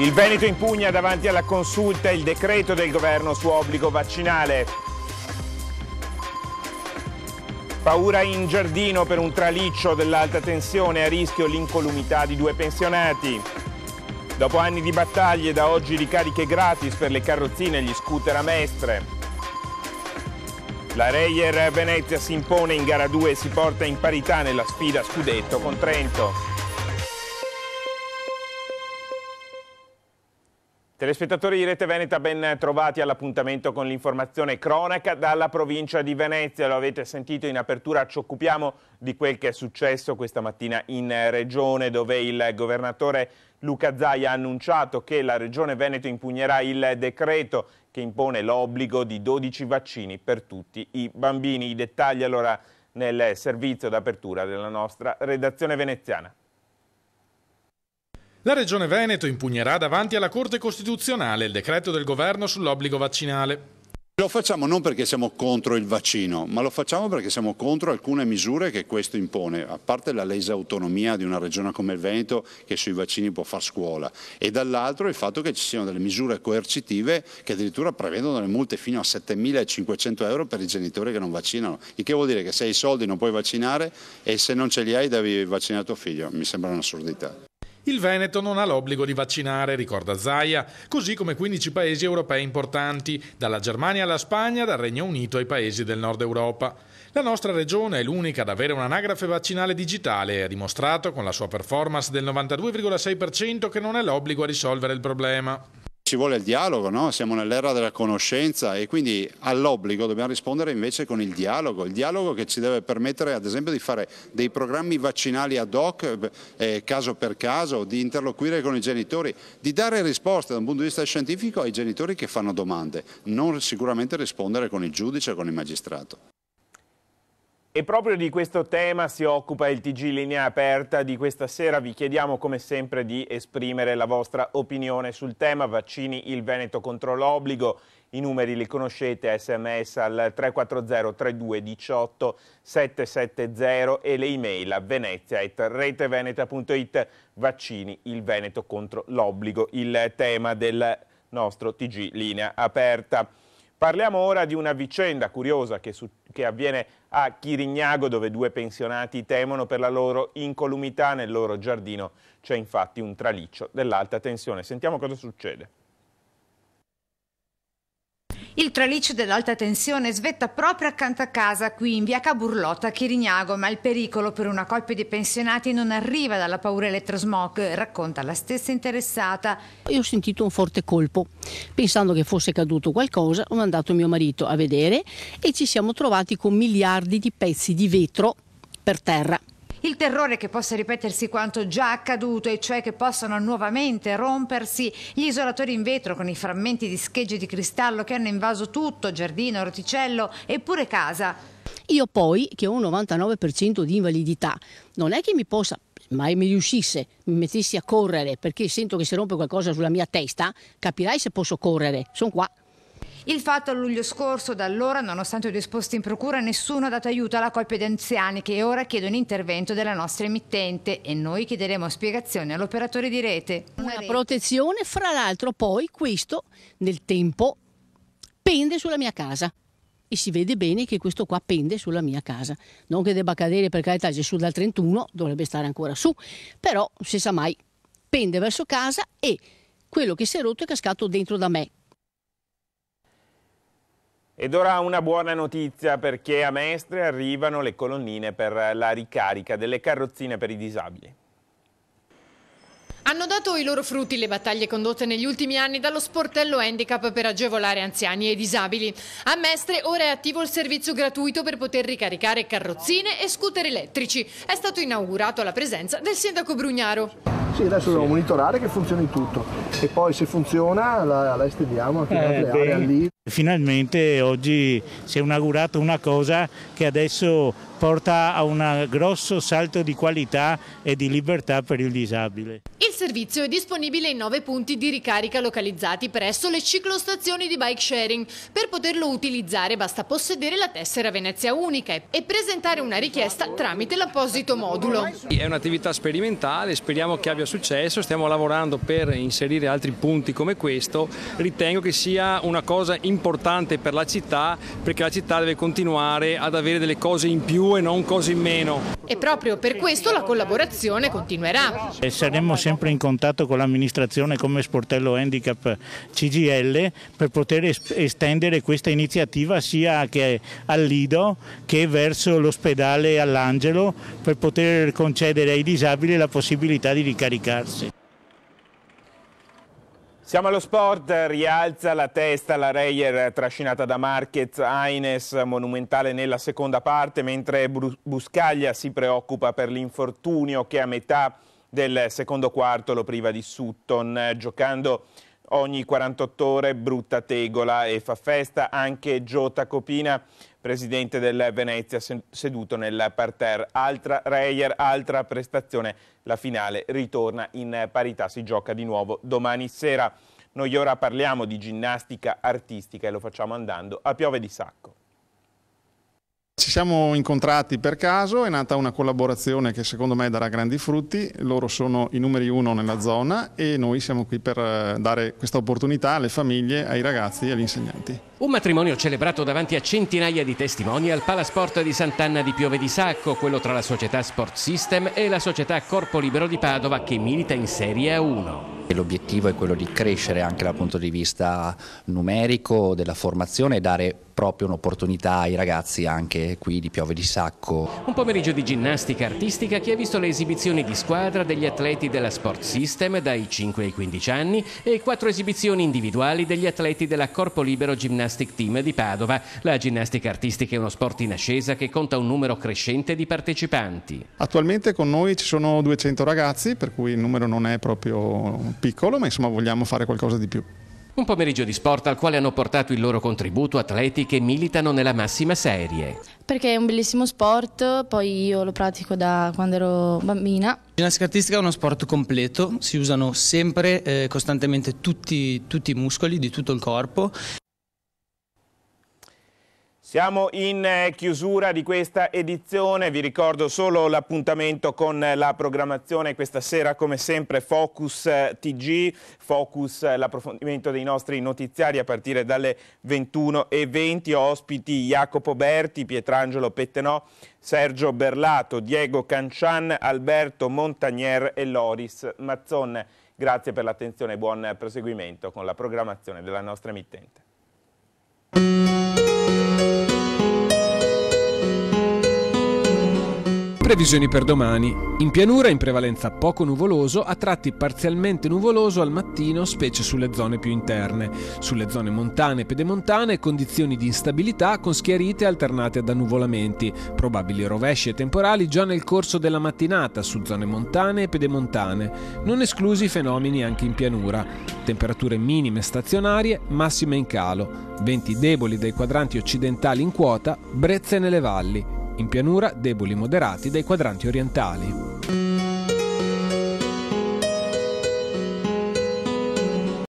Il Veneto impugna davanti alla consulta il decreto del governo su obbligo vaccinale. Paura in giardino per un traliccio dell'alta tensione a rischio l'incolumità di due pensionati. Dopo anni di battaglie, da oggi ricariche gratis per le carrozzine e gli scooter a mestre. La Reyer Venezia si impone in gara 2 e si porta in parità nella sfida scudetto con Trento. Telespettatori di Rete Veneta, ben trovati all'appuntamento con l'informazione cronaca dalla provincia di Venezia. Lo avete sentito in apertura, ci occupiamo di quel che è successo questa mattina in Regione, dove il governatore Luca Zai ha annunciato che la Regione Veneto impugnerà il decreto che impone l'obbligo di 12 vaccini per tutti i bambini. I dettagli allora nel servizio d'apertura della nostra redazione veneziana. La Regione Veneto impugnerà davanti alla Corte Costituzionale il decreto del governo sull'obbligo vaccinale. Lo facciamo non perché siamo contro il vaccino, ma lo facciamo perché siamo contro alcune misure che questo impone, a parte la lesa autonomia di una regione come il Veneto che sui vaccini può far scuola e dall'altro il fatto che ci siano delle misure coercitive che addirittura prevedono delle multe fino a 7.500 euro per i genitori che non vaccinano, il che vuol dire che se hai i soldi non puoi vaccinare e se non ce li hai devi vaccinare tuo figlio, mi sembra un'assurdità. Il Veneto non ha l'obbligo di vaccinare, ricorda Zaia, così come 15 paesi europei importanti, dalla Germania alla Spagna, dal Regno Unito ai paesi del nord Europa. La nostra regione è l'unica ad avere un'anagrafe vaccinale digitale e ha dimostrato con la sua performance del 92,6% che non è l'obbligo a risolvere il problema ci vuole il dialogo, no? siamo nell'era della conoscenza e quindi all'obbligo dobbiamo rispondere invece con il dialogo, il dialogo che ci deve permettere ad esempio di fare dei programmi vaccinali ad hoc, eh, caso per caso, di interloquire con i genitori, di dare risposte da un punto di vista scientifico ai genitori che fanno domande, non sicuramente rispondere con il giudice o con il magistrato. E proprio di questo tema si occupa il TG Linea Aperta di questa sera. Vi chiediamo come sempre di esprimere la vostra opinione sul tema vaccini il Veneto contro l'obbligo. I numeri li conoscete, sms al 340 32 18 770 e le email a venezia.reteveneta.it vaccini il Veneto contro l'obbligo, il tema del nostro TG Linea Aperta. Parliamo ora di una vicenda curiosa che, su, che, avviene a Chirignago dove due pensionati temono per la loro incolumità nel loro giardino. C'è infatti un traliccio dell'alta tensione. Sentiamo cosa succede. Il traliccio dell'alta tensione svetta proprio accanto a casa, qui in via Caburlotta a Chirignago, ma il pericolo per una coppia di pensionati non arriva dalla paura elettrosmog, racconta la stessa interessata. Io ho sentito un forte colpo, pensando che fosse caduto qualcosa, ho mandato mio marito a vedere e ci siamo trovati con miliardi di pezzi di vetro per terra. Il terrore che possa ripetersi quanto già accaduto e cioè che possano nuovamente rompersi gli isolatori in vetro con i frammenti di schegge di cristallo che hanno invaso tutto, giardino, roticello e pure casa. Io poi, che ho un 99% di invalidità, non è che mi possa mai mi riuscisse, mi mettessi a correre perché sento che si rompe qualcosa sulla mia testa, capirai se posso correre, sono qua. Il fatto a luglio scorso, da allora, nonostante i esposti in procura, nessuno ha dato aiuto alla coppia di anziani che ora chiedono intervento della nostra emittente e noi chiederemo spiegazioni all'operatore di rete. Una, protezione, fra l'altro poi questo nel tempo pende sulla mia casa e si vede bene che questo qua pende sulla mia casa. Non che debba cadere per carità Gesù dal 31, dovrebbe stare ancora su, però si sa mai, pende verso casa e quello che si è rotto è cascato dentro da me. Ed ora una buona notizia perché a Mestre arrivano le colonnine per la ricarica delle carrozzine per i disabili. Hanno dato i loro frutti le battaglie condotte negli ultimi anni dallo sportello handicap per agevolare anziani e disabili. A Mestre ora è attivo il servizio gratuito per poter ricaricare carrozzine e scooter elettrici. È stato inaugurato alla presenza del sindaco Brugnaro. Sì, adesso sì. dobbiamo monitorare che funzioni tutto e poi se funziona la, la estendiamo anche eh, in altre beh. aree lì. Finalmente oggi si è inaugurata una cosa che adesso porta a un grosso salto di qualità e di libertà per il disabile. Il servizio è disponibile in nove punti di ricarica localizzati presso le ciclostazioni di bike sharing. Per poterlo utilizzare basta possedere la tessera Venezia Unica e presentare una richiesta tramite l'apposito modulo. È un'attività sperimentale, speriamo che abbia successo, stiamo lavorando per inserire altri punti come questo. Ritengo che sia una cosa importante per la città perché la città deve continuare ad avere delle cose in più e non cose in meno. E proprio per questo la collaborazione continuerà. E saremo sempre in contatto con l'amministrazione come Sportello Handicap CGL per poter estendere questa iniziativa sia che al Lido che verso l'ospedale all'Angelo per poter concedere ai disabili la possibilità di ricaricarsi. Siamo allo sport, rialza la testa la Reyer trascinata da Marquez, Aines monumentale nella seconda parte, mentre Buscaglia si preoccupa per l'infortunio che a metà del secondo quarto lo priva di Sutton, eh, giocando ogni 48 ore brutta tegola e fa festa anche Giota Copina, presidente del Venezia, seduto nel parterre. Altra Reyer, altra prestazione, la finale ritorna in parità, si gioca di nuovo domani sera. Noi ora parliamo di ginnastica artistica e lo facciamo andando a Piove di Sacco. Ci siamo incontrati per caso, è nata una collaborazione che secondo me darà grandi frutti, loro sono i numeri uno nella zona e noi siamo qui per eh, dare questa opportunità alle famiglie, ai ragazzi e agli insegnanti. Un matrimonio celebrato davanti a centinaia di testimoni al Palasport di Sant'Anna di Piove di Sacco, quello tra la società Sport System e la società Corpo Libero di Padova che milita in Serie A1. L'obiettivo è quello di crescere anche dal punto di vista numerico della formazione e dare proprio un'opportunità ai ragazzi anche qui di Piove di Sacco. Un pomeriggio di ginnastica artistica che ha visto le esibizioni di squadra degli atleti della Sport System dai 5 ai 15 anni e quattro esibizioni individuali degli atleti della Corpo Libero Ginnastica Gymnastic Team di Padova. La ginnastica artistica è uno sport in ascesa che conta un numero crescente di partecipanti. Attualmente con noi ci sono 200 ragazzi, per cui il numero non è proprio piccolo, ma insomma vogliamo fare qualcosa di più. Un pomeriggio di sport al quale hanno portato il loro contributo atleti che militano nella massima serie. Perché è un bellissimo sport, poi io lo pratico da quando ero bambina. La ginnastica artistica è uno sport completo, si usano sempre, eh, costantemente tutti, tutti i muscoli di tutto il corpo siamo in eh, chiusura di questa edizione, vi ricordo solo l'appuntamento con la programmazione questa sera come sempre Focus eh, TG, Focus eh, l'approfondimento dei nostri notiziari a partire dalle 21.20, ospiti Jacopo Berti, Pietrangelo Pettenò, Sergio Berlato, Diego Cancian, Alberto Montagnier e Loris Mazzon. Grazie per l'attenzione e buon proseguimento con la programmazione della nostra emittente. Previsioni per domani. In pianura in prevalenza poco nuvoloso, a tratti parzialmente nuvoloso al mattino, specie sulle zone più interne. Sulle zone montane e pedemontane condizioni di instabilità con schiarite alternate ad annuvolamenti, probabili rovesci e temporali già nel corso della mattinata su zone montane e pedemontane, non esclusi fenomeni anche in pianura. Temperature minime stazionarie, massime in calo, venti deboli dai quadranti occidentali in quota, brezze nelle valli in pianura deboli moderati dai quadranti orientali.